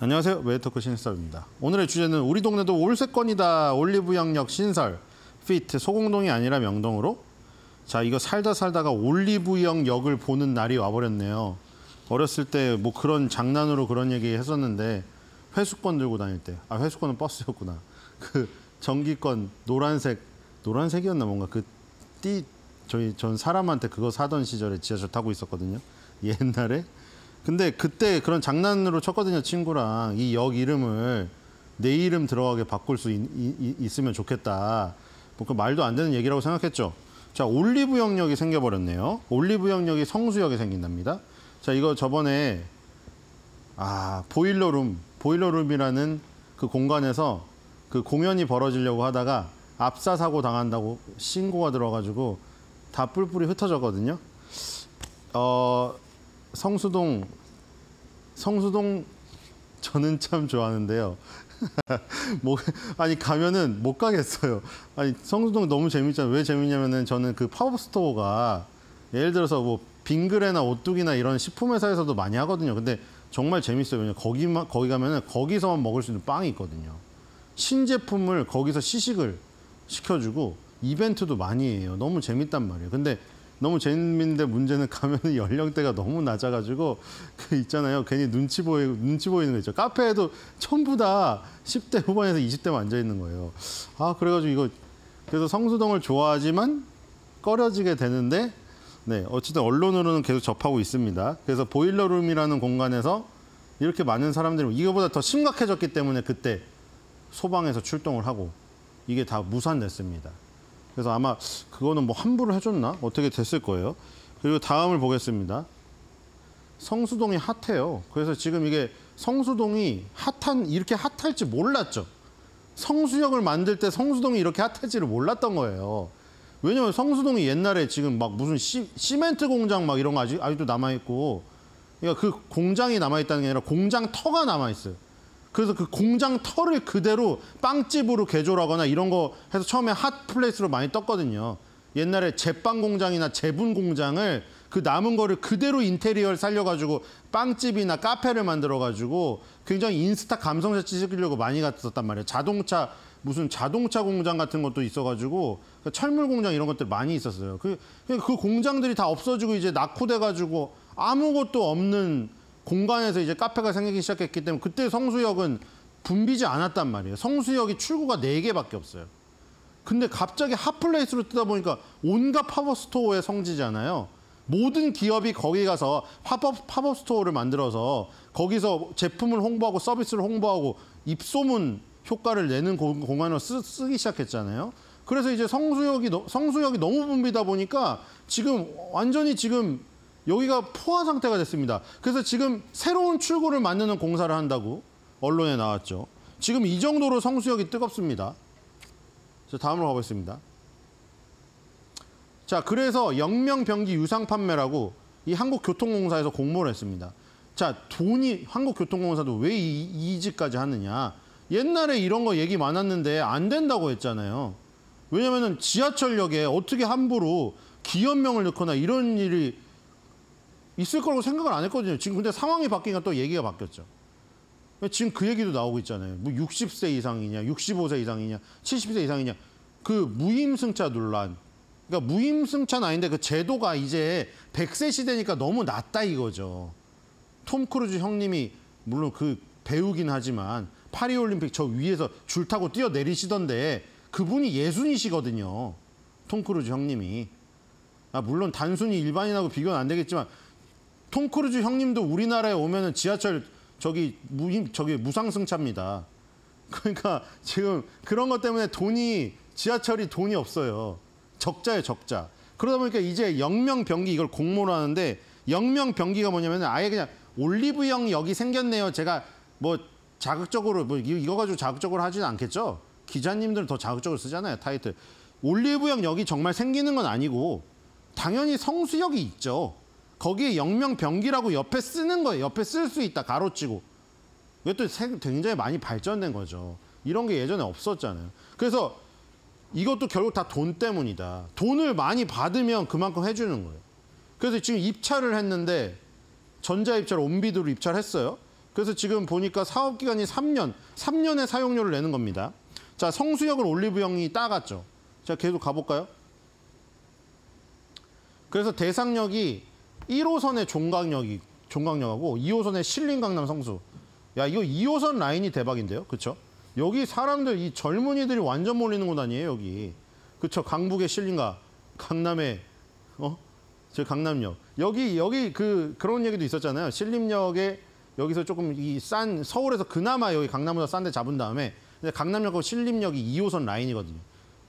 안녕하세요. 웨이터크 신입사입니다. 오늘의 주제는 우리 동네도 올세권이다. 올리브 영역 신설. 피트 소공동이 아니라 명동으로. 자, 이거 살다 살다가 올리브영 역을 보는 날이 와버렸네요. 어렸을 때 뭐 그런 장난으로 그런 얘기 했었는데 회수권 들고 다닐 때. 아, 회수권은 버스였구나. 그 전기권 노란색 노란색이었나 뭔가 그 띠 저희 전 사람한테 그거 사던 시절에 지하철 타고 있었거든요. 옛날에 근데 그때 그런 장난으로 쳤거든요, 친구랑. 이 역 이름을 내 이름 들어가게 바꿀 수 있, 있 으면 좋겠다. 뭐그 말도 안 되는 얘기라고 생각했죠. 자, 올리브 영역이 생겨버렸네요. 올리브 영역이 성수역에 생긴답니다. 자, 이거 저번에 아, 보일러룸, 보일러룸이라는 그 공간에서 그 공연이 벌어지려고 하다가 압사 사고 당한다고 신고가 들어가지고 다 뿔뿔이 흩어졌거든요. 어, 성수동 성수동 저는 참 좋아하는데요. 뭐, 아니 가면은 못 가겠어요. 아니 성수동 너무 재밌잖아요. 왜 재밌냐면은 저는 그 팝업 스토어가 예를 들어서 뭐 빙그레나 오뚜기나 이런 식품 회사에서도 많이 하거든요. 근데 정말 재밌어요. 왜냐 거기만 거기 가면은 거기서만 먹을 수 있는 빵이 있거든요. 신제품을 거기서 시식을 시켜주고 이벤트도 많이 해요. 너무 재밌단 말이에요. 근데 너무 재밌는데 문제는 가면 은 연령대가 너무 낮아가지고 그 있잖아요. 괜히 눈치 보이 눈치 보이는 거 있죠. 카페에도 전부 다 10대 후반에서 20대만 앉아 있는 거예요. 아 그래가지고 이거 그래서 성수동을 좋아하지만 꺼려지게 되는데 네 어쨌든 언론으로는 계속 접하고 있습니다. 그래서 보일러룸이라는 공간에서 이렇게 많은 사람들이 이거보다 더 심각해졌기 때문에 그때 소방에서 출동을 하고 이게 다 무산됐습니다. 그래서 아마 그거는 뭐 환불을 해줬나? 어떻게 됐을 거예요. 그리고 다음을 보겠습니다. 성수동이 핫해요. 그래서 지금 이게 성수동이 핫한, 이렇게 핫할지 몰랐죠. 성수역을 만들 때 성수동이 이렇게 핫할지를 몰랐던 거예요. 왜냐면 성수동이 옛날에 지금 막 무슨 시, 시멘트 공장 막 이런 거 아직, 아직도 남아있고, 그러니까 그 공장이 남아있다는 게 아니라 공장터가 남아있어요. 그래서 그 공장 털을 그대로 빵집으로 개조하거나 이런 거 해서 처음에 핫플레이스로 많이 떴거든요. 옛날에 제빵 공장이나 제분 공장을 그 남은 거를 그대로 인테리어를 살려가지고 빵집이나 카페를 만들어가지고 굉장히 인스타 감성샷 찍으려고 많이 갔었단 말이에요. 자동차 무슨 자동차 공장 같은 것도 있어가지고 그 철물 공장 이런 것들 많이 있었어요. 그, 그 공장들이 다 없어지고 이제 낙후돼가지고 아무것도 없는 공간에서 이제 카페가 생기기 시작했기 때문에 그때 성수역은 붐비지 않았단 말이에요. 성수역이 출구가 네개밖에 없어요. 근데 갑자기 핫플레이스로 뜨다 보니까 온갖 팝업스토어의 성지잖아요. 모든 기업이 거기 가서 팝업, 팝업스토어를 만들어서 거기서 제품을 홍보하고 서비스를 홍보하고 입소문 효과를 내는 공간으로 쓰, 쓰기 시작했잖아요. 그래서 이제 성수역이 성수역이 너무 붐비다 보니까 지금 완전히 지금 여기가 포화 상태가 됐습니다. 그래서 지금 새로운 출구를 만드는 공사를 한다고 언론에 나왔죠. 지금 이 정도로 성수역이 뜨겁습니다. 자, 다음으로 가보겠습니다. 자, 그래서 영명병기 유상 판매라고 이 한국교통공사에서 공모를 했습니다. 자, 돈이 한국교통공사도 왜 이, 이직까지 하느냐. 옛날에 이런 거 얘기 많았는데 안 된다고 했잖아요. 왜냐면은 지하철역에 어떻게 함부로 기업명을 넣거나 이런 일이 있을 거라고 생각을 안 했거든요. 지금 근데 상황이 바뀌니까 또 얘기가 바뀌었죠. 지금 그 얘기도 나오고 있잖아요. 뭐 60세 이상이냐, 65세 이상이냐, 70세 이상이냐. 그 무임승차 논란. 그러니까 무임승차는 아닌데 그 제도가 이제 100세 시대니까 너무 낮다 이거죠. 톰 크루즈 형님이 물론 그 배우긴 하지만 파리올림픽 저 위에서 줄 타고 뛰어내리시던데 그분이 예순이시거든요. 톰 크루즈 형님이. 아, 물론 단순히 일반인하고 비교는 안 되겠지만 톰 크루즈 형님도 우리나라에 오면은 지하철 저기 무 저기 무상승차입니다. 그러니까 지금 그런 것 때문에 돈이 지하철이 돈이 없어요. 적자예요, 적자. 그러다 보니까 이제 영명 병기 이걸 공모를 하는데 영명 병기가 뭐냐면 아예 그냥 올리브영 여기 생겼네요. 제가 뭐 자극적으로 뭐 이거 가지고 자극적으로 하진 않겠죠. 기자님들은 더 자극적으로 쓰잖아요, 타이틀. 올리브영 여기 정말 생기는 건 아니고 당연히 성수역이 있죠. 거기에 영명병기라고 옆에 쓰는 거예요. 옆에 쓸 수 있다. 가로치고. 이것도 굉장히 많이 발전된 거죠. 이런 게 예전에 없었잖아요. 그래서 이것도 결국 다 돈 때문이다. 돈을 많이 받으면 그만큼 해주는 거예요. 그래서 지금 입찰을 했는데 전자입찰 온비드로 입찰했어요. 그래서 지금 보니까 사업기간이 3년, 3년의 사용료를 내는 겁니다. 자, 성수역을 올리브영이 따갔죠. 자, 계속 가볼까요? 그래서 대상역이 1호선의 종강역이 종강역하고 2호선의 신림 강남 성수. 야 이거 2호선 라인이 대박인데요, 그렇죠? 여기 사람들 이 젊은이들이 완전 몰리는 곳 아니에요 여기. 그렇죠? 강북의 신림과 강남의 어? 저 강남역. 여기 여기 그 그런 얘기도 있었잖아요. 신림역에 여기서 조금 이 싼 서울에서 그나마 여기 강남보다 싼 데 잡은 다음에 근데 강남역하고 신림역이 2호선 라인이거든요.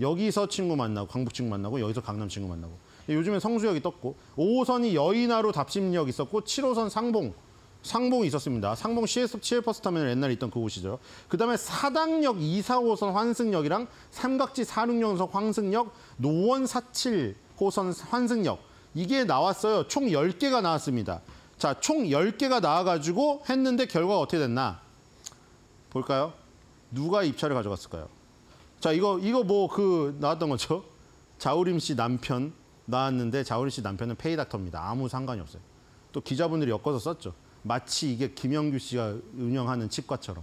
여기서 친구 만나고 강북 친구 만나고 여기서 강남 친구 만나고 예, 요즘에 성수역이 떴고 5호선이 여의나루 답심역 있었고 7호선 상봉 상봉이 있었습니다. 상봉 CSF 7 버스 타면 옛날에 있던 그곳이죠. 그다음에 사당역 2, 4호선 환승역이랑 삼각지 46연석 환승역, 노원 47 호선 환승역 이게 나왔어요. 총 10개가 나왔습니다. 자, 총 10개가 나와가지고 했는데 결과가 어떻게 됐나? 볼까요? 누가 입찰을 가져갔을까요? 자, 이거, 이거 뭐 그 나왔던 거죠? 자우림 씨 남편, 나왔는데 자우리씨 남편은 페이닥터입니다. 아무 상관이 없어요. 또 기자분들이 엮어서 썼죠. 마치 이게 김영규 씨가 운영하는 치과처럼.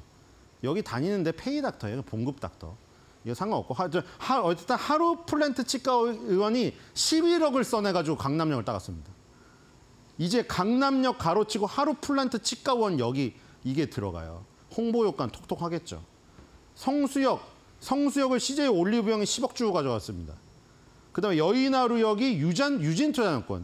여기 다니는데 페이닥터예요. 봉급 닥터. 이거 상관없고 하, 하, 어쨌든 하루 플랜트 치과 의원이 11억을 써내가지고 강남역을 따갔습니다. 이제 강남역 가로치고 하루 플랜트 치과원 여기 이게 들어가요. 홍보 효과는 톡톡하겠죠. 성수역, 성수역을 CJ 올리브영이 10억 주고 가져왔습니다 그다음에 여의나루역이 유전 유진투자자권야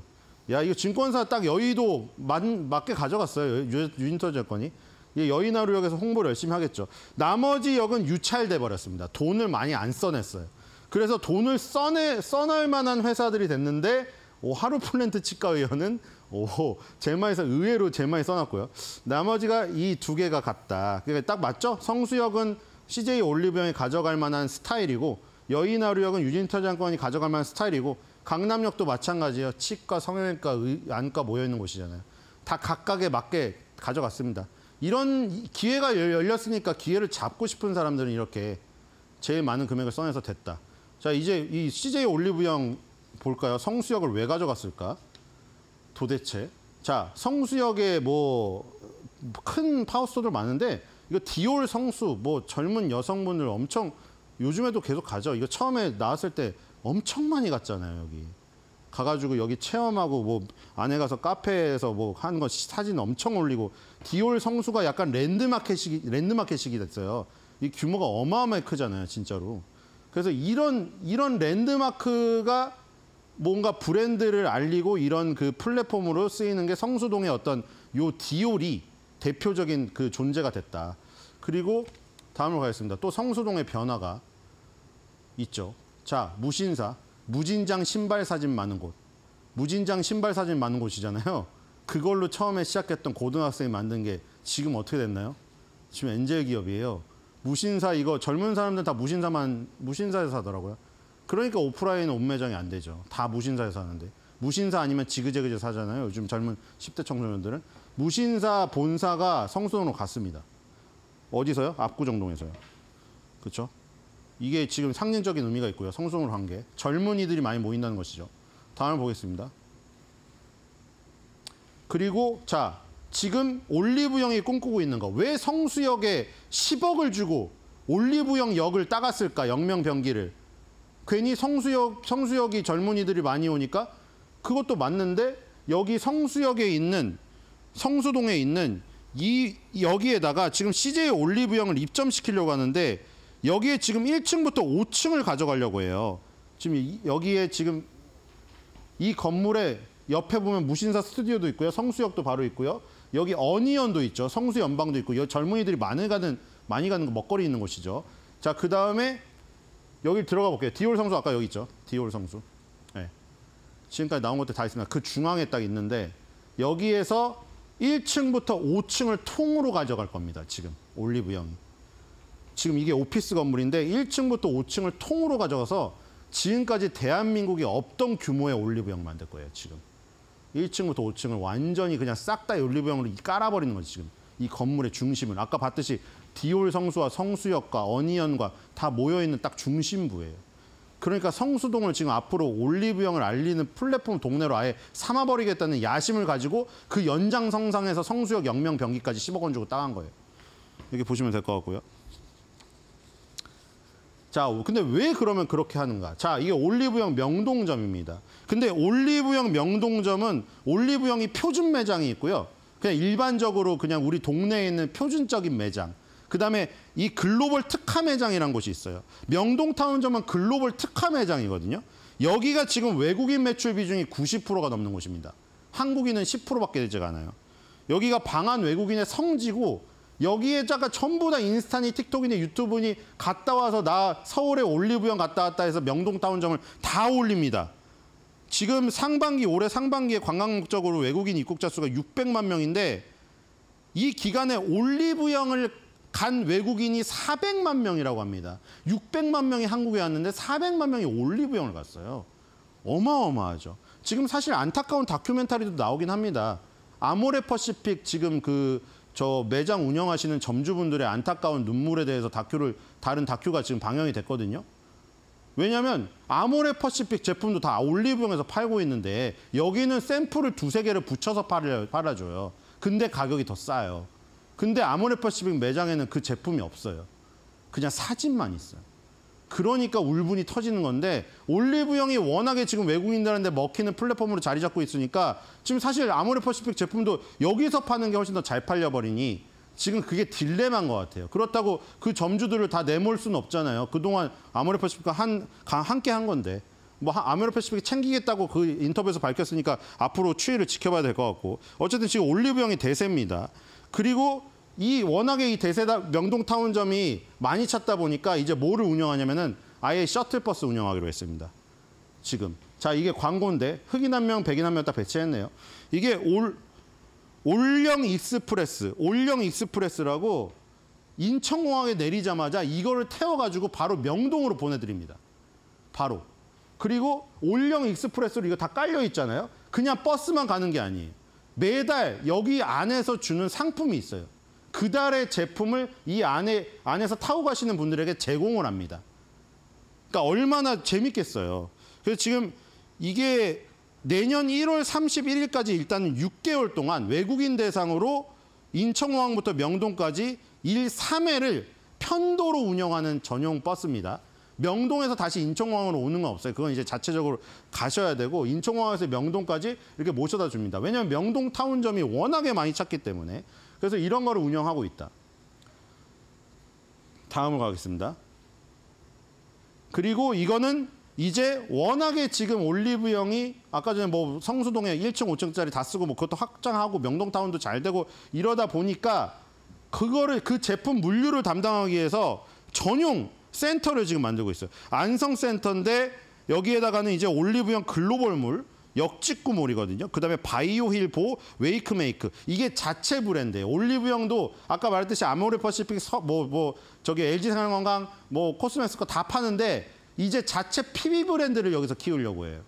이거 증권사 딱 여의도 맞, 맞게 가져갔어요. 유진투자증권이. 여의나루역에서 홍보를 열심히 하겠죠. 나머지 역은 유찰돼 버렸습니다. 돈을 많이 안 써냈어요. 그래서 돈을 써내 써낼 만한 회사들이 됐는데 오, 하루 플랜트 치과의원은 오, 제마에서 의외로 제마에 써놨고요. 나머지가 이 두 개가 같다. 그러니까 딱 맞죠? 성수역은 CJ 올리브영이 가져갈 만한 스타일이고 여의나루역은 유진타 장관이 가져갈 만한 스타일이고 강남역도 마찬가지예요. 치과, 성형외과, 의, 안과 모여있는 곳이잖아요. 다 각각에 맞게 가져갔습니다. 이런 기회가 열렸으니까 기회를 잡고 싶은 사람들은 이렇게 제일 많은 금액을 써내서 됐다. 자, 이제 이 CJ 올리브영 볼까요? 성수역을 왜 가져갔을까? 도대체. 자, 성수역에 뭐 큰 파우스토들 많은데 이거 디올 성수 뭐 젊은 여성분을 엄청 요즘에도 계속 가죠. 이거 처음에 나왔을 때 엄청 많이 갔잖아요, 여기. 가가지고 여기 체험하고 뭐 안에 가서 카페에서 뭐한는거 사진 엄청 올리고 디올 성수가 약간 랜드마켓이랜드마켓이 됐어요. 이 규모가 어마어마하게 크잖아요, 진짜로. 그래서 이런 이런 랜드마크가 뭔가 브랜드를 알리고 이런 그 플랫폼으로 쓰이는 게 성수동의 어떤 요 디올이 대표적인 그 존재가 됐다. 그리고 다음으로 가겠습니다. 또 성수동의 변화가 있죠. 자, 무신사, 무진장 신발 사진 많은 곳. 무진장 신발 사진 많은 곳이잖아요. 그걸로 처음에 시작했던 고등학생이 만든 게 지금 어떻게 됐나요? 지금 엔젤 기업이에요. 무신사 이거 젊은 사람들 다 무신사만 무신사에서 사더라고요. 그러니까 오프라인 옷 매장이 안 되죠. 다 무신사에서 사는데 무신사 아니면 지그재그제 사잖아요. 요즘 젊은 10대 청소년들은 무신사 본사가 성수동으로 갔습니다. 어디서요? 압구정동에서요. 그렇죠? 이게 지금 상징적인 의미가 있고요. 성송으로 한 게. 젊은이들이 많이 모인다는 것이죠. 다음을 보겠습니다. 그리고 자, 지금 올리브영이 꿈꾸고 있는 거. 왜 성수역에 10억을 주고 올리브영 역을 따갔을까? 역명 변기를. 괜히 성수역 성수역이 젊은이들이 많이 오니까 그것도 맞는데 여기 성수역에 있는 성수동에 있는 이 여기에다가 지금 CJ 올리브영을 입점시키려고 하는데 여기에 지금 1층부터 5층을 가져가려고 해요. 지금 여기에 지금 이 건물에 옆에 보면 무신사 스튜디오도 있고요. 성수역도 바로 있고요. 여기 어니언도 있죠. 성수 연방도 있고 여기 젊은이들이 많이 가는 많이 가는 그 먹거리 있는 곳이죠. 자, 그다음에 여기 들어가 볼게요. 디올 성수 아까 여기 있죠. 디올 성수. 네. 지금까지 나온 것들 다 있습니다. 그 중앙에 딱 있는데 여기에서 1층부터 5층을 통으로 가져갈 겁니다. 지금 올리브영 지금 이게 오피스 건물인데 1층부터 5층을 통으로 가져가서 지금까지 대한민국이 없던 규모의 올리브영 만들 거예요. 지금. 1층부터 5층을 완전히 그냥 싹 다 올리브영으로 깔아버리는 거지 지금. 이 건물의 중심을. 아까 봤듯이 디올 성수와 성수역과 어니언과 다 모여있는 딱 중심부예요. 그러니까 성수동을 지금 앞으로 올리브영을 알리는 플랫폼 동네로 아예 삼아버리겠다는 야심을 가지고 그 연장성상에서 성수역 영명 변기까지 10억 원 주고 따간 거예요. 이렇게 보시면 될 것 같고요. 자, 근데 왜 그러면 그렇게 하는가? 자, 이게 올리브영 명동점입니다. 근데 올리브영 명동점은 올리브영이 표준 매장이 있고요. 그냥 일반적으로 그냥 우리 동네에 있는 표준적인 매장. 그다음에 이 글로벌 특화 매장이라는 곳이 있어요. 명동 타운점은 글로벌 특화 매장이거든요. 여기가 지금 외국인 매출 비중이 90%가 넘는 곳입니다. 한국인은 10%밖에 되지가 않아요. 여기가 방한 외국인의 성지고 여기에다가 전부 다 인스타니 틱톡이니 유튜브니 갔다 와서 나 서울에 올리브영 갔다 왔다 해서 명동 타운점을 다 올립니다. 지금 상반기 올해 상반기에 관광 목적으로 외국인 입국자 수가 600만 명인데 이 기간에 올리브영을 간 외국인이 400만 명이라고 합니다. 600만 명이 한국에 왔는데 400만 명이 올리브영을 갔어요. 어마어마하죠. 지금 사실 안타까운 다큐멘터리도 나오긴 합니다. 아모레 퍼시픽 지금 그 저 매장 운영하시는 점주분들의 안타까운 눈물에 대해서 다큐를 다른 다큐가 지금 방영이 됐거든요. 왜냐하면 아모레 퍼시픽 제품도 다 올리브영에서 팔고 있는데 여기는 샘플을 두세 개를 붙여서 팔아줘요. 근데 가격이 더 싸요. 근데 아모레퍼시픽 매장에는 그 제품이 없어요. 그냥 사진만 있어요. 그러니까 울분이 터지는 건데 올리브영이 워낙에 지금 외국인들한테 먹히는 플랫폼으로 자리 잡고 있으니까 지금 사실 아모레퍼시픽 제품도 여기서 파는 게 훨씬 더 잘 팔려버리니 지금 그게 딜레마인 것 같아요. 그렇다고 그 점주들을 다 내몰 수는 없잖아요. 그동안 아모레퍼시픽과 한, 함께 한 건데 뭐 아메리카시픽이 챙기겠다고 그 인터뷰에서 밝혔으니까 앞으로 추이를 지켜봐야 될 것 같고 어쨌든 지금 올리브영이 대세입니다. 그리고 이 워낙에 이 대세다 명동 타운점이 많이 찾다 보니까 이제 뭐를 운영하냐면은 아예 셔틀버스 운영하기로 했습니다. 지금. 자, 이게 광고인데 흑인 한 명, 백인 한 명 다 배치했네요. 이게 올 올령 익스프레스, 올령 익스프레스라고 인천공항에 내리자마자 이거를 태워가지고 바로 명동으로 보내드립니다. 바로. 그리고 올령 익스프레스로 이거 다 깔려 있잖아요. 그냥 버스만 가는 게 아니에요. 매달 여기 안에서 주는 상품이 있어요. 그달의 제품을 이 안에 안에서 타고 가시는 분들에게 제공을 합니다. 그러니까 얼마나 재밌겠어요. 그래서 지금 이게 내년 1월 31일까지 일단 6개월 동안 외국인 대상으로 인천공항부터 명동까지 1, 3회를 편도로 운영하는 전용 버스입니다. 명동에서 다시 인천공항으로 오는 건 없어요. 그건 이제 자체적으로 가셔야 되고 인천공항에서 명동까지 이렇게 모셔다 줍니다. 왜냐하면 명동 타운점이 워낙에 많이 찾기 때문에 그래서 이런 거를 운영하고 있다. 다음으로 가겠습니다. 그리고 이거는 이제 워낙에 지금 올리브영이 아까 전에 뭐 성수동에 1층, 5층짜리 다 쓰고 뭐 그것도 확장하고 명동타운도 잘 되고 이러다 보니까 그거를 그 제품 물류를 담당하기 위해서 전용 센터를 지금 만들고 있어요. 안성센터인데 여기에다가는 이제 올리브영 글로벌물 역직구몰이거든요. 그다음에 바이오힐보, 웨이크메이크. 이게 자체 브랜드예요. 올리브영도 아까 말했듯이 아모레퍼시픽 뭐뭐 뭐 저기 LG 생활건강 뭐 코스메스 거 다 파는데 이제 자체 PB 브랜드를 여기서 키우려고 해요.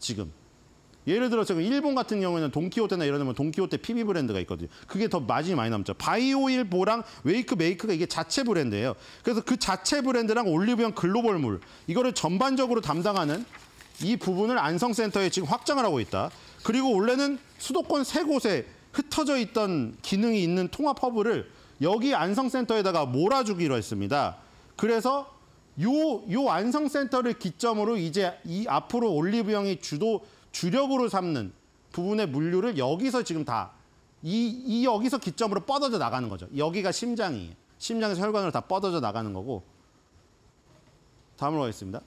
지금. 예를 들어 지금 일본 같은 경우에는 동키호테나 이런 데면 동키호테 PB 브랜드가 있거든요. 그게 더 마진이 많이 남죠. 바이오일보랑 웨이크메이크가 이게 자체 브랜드예요. 그래서 그 자체 브랜드랑 올리브영 글로벌물 이거를 전반적으로 담당하는 이 부분을 안성센터에 지금 확장을 하고 있다. 그리고 원래는 수도권 세 곳에 흩어져 있던 기능이 있는 통합 허브를 여기 안성센터에다가 몰아주기로 했습니다. 그래서 요, 요 안성센터를 기점으로 이제 이 앞으로 올리브영이 주도 주력으로 삼는 부분의 물류를 여기서 지금 다, 이, 이 여기서 기점으로 뻗어져 나가는 거죠. 여기가 심장이, 심장에서 혈관으로 다 뻗어져 나가는 거고. 다음으로 가겠습니다.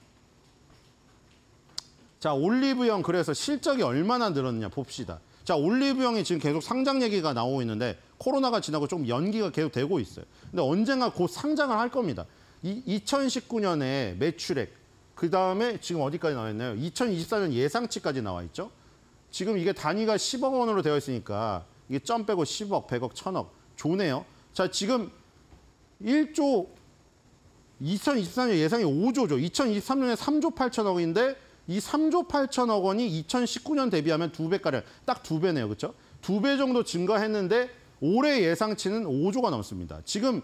자, 올리브영 그래서 실적이 얼마나 늘었냐 느 봅시다. 자, 올리브영이 지금 계속 상장 얘기가 나오고 있는데 코로나가 지나고 좀 연기가 계속 되고 있어요. 근데 언젠가 곧 상장을 할 겁니다. 이, 2019년에 매출액, 그 다음에 지금 어디까지 나와 있나요? 2024년 예상치까지 나와 있죠. 지금 이게 단위가 10억 원으로 되어 있으니까 이게 점 빼고 10억, 100억, 1000억 좋네요. 자, 지금 1조 2024년 예상이 5조죠. 2023년에 3조 8천억인데 이 3조 8천억 원이 2019년 대비하면 두 배가량, 딱 두 배네요. 그렇죠? 두 배 정도 증가했는데 올해 예상치는 5조가 넘습니다. 지금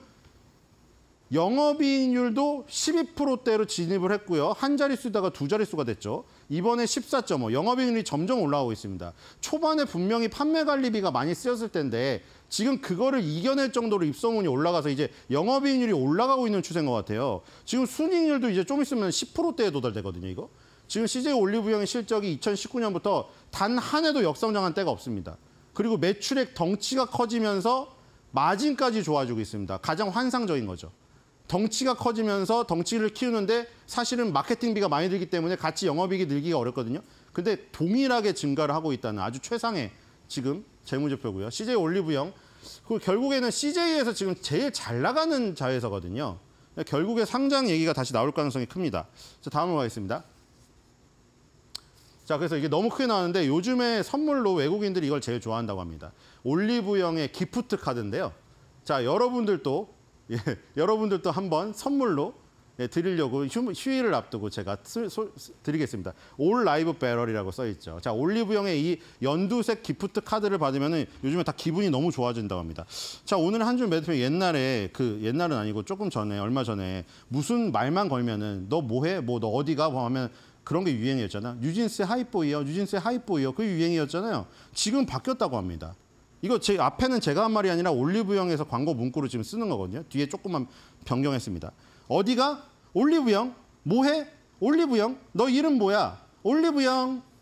영업이익률도 12%대로 진입을 했고요. 한 자릿수다가 에두 자릿수가 됐죠. 이번에 14.5, 영업이익률이 점점 올라오고 있습니다. 초반에 분명히 판매 관리비가 많이 쓰였을 텐데 지금 그거를 이겨낼 정도로 입소문이 올라가서 이제 영업이익률이 올라가고 있는 추세인 것 같아요. 지금 순이익률도 이제 좀 있으면 10%대에 도달되거든요, 이거. 지금 CJ 올리브영의 실적이 2019년부터 단 한 해도 역성장한 때가 없습니다. 그리고 매출액 덩치가 커지면서 마진까지 좋아지고 있습니다. 가장 환상적인 거죠. 덩치가 커지면서 덩치를 키우는데 사실은 마케팅비가 많이 들기 때문에 같이 영업이익이 늘기가 어렵거든요. 근데 동일하게 증가를 하고 있다는 아주 최상의 지금 재무제표고요. CJ 올리브영. 그 결국에는 CJ에서 지금 제일 잘 나가는 자회사거든요. 결국에 상장 얘기가 다시 나올 가능성이 큽니다. 자, 다음으로 가겠습니다. 자, 그래서 이게 너무 크게 나왔는데 요즘에 선물로 외국인들이 이걸 제일 좋아한다고 합니다. 올리브영의 기프트 카드인데요. 자, 여러분들도 예, 여러분들도 한번 선물로 예, 드리려고 휴일을 앞두고 제가 쓰, 소, 드리겠습니다. 올 라이브 배럴이라고 써 있죠. 자, 올리브영의 이 연두색 기프트 카드를 받으면은 요즘에 다 기분이 너무 좋아진다고 합니다. 자, 오늘 한줄 매듭표 옛날에 그 옛날은 아니고 조금 전에 얼마 전에 무슨 말만 걸면은 너 뭐해? 뭐 너 어디가? 뭐 하면 그런 게 유행이었잖아. 뉴진스의 하이보이어 뉴진스의 하이보이어 그게 유행이었잖아요. 지금 바뀌었다고 합니다. 이거 제 앞에는 제가 한 말이 아니라 올리브영에서 광고 문구로 지금 쓰는 거거든요. 뒤에 조금만 변경했습니다. 어디가? 올리브영? 뭐해? 올리브영? 너 이름 뭐야? 올리브영?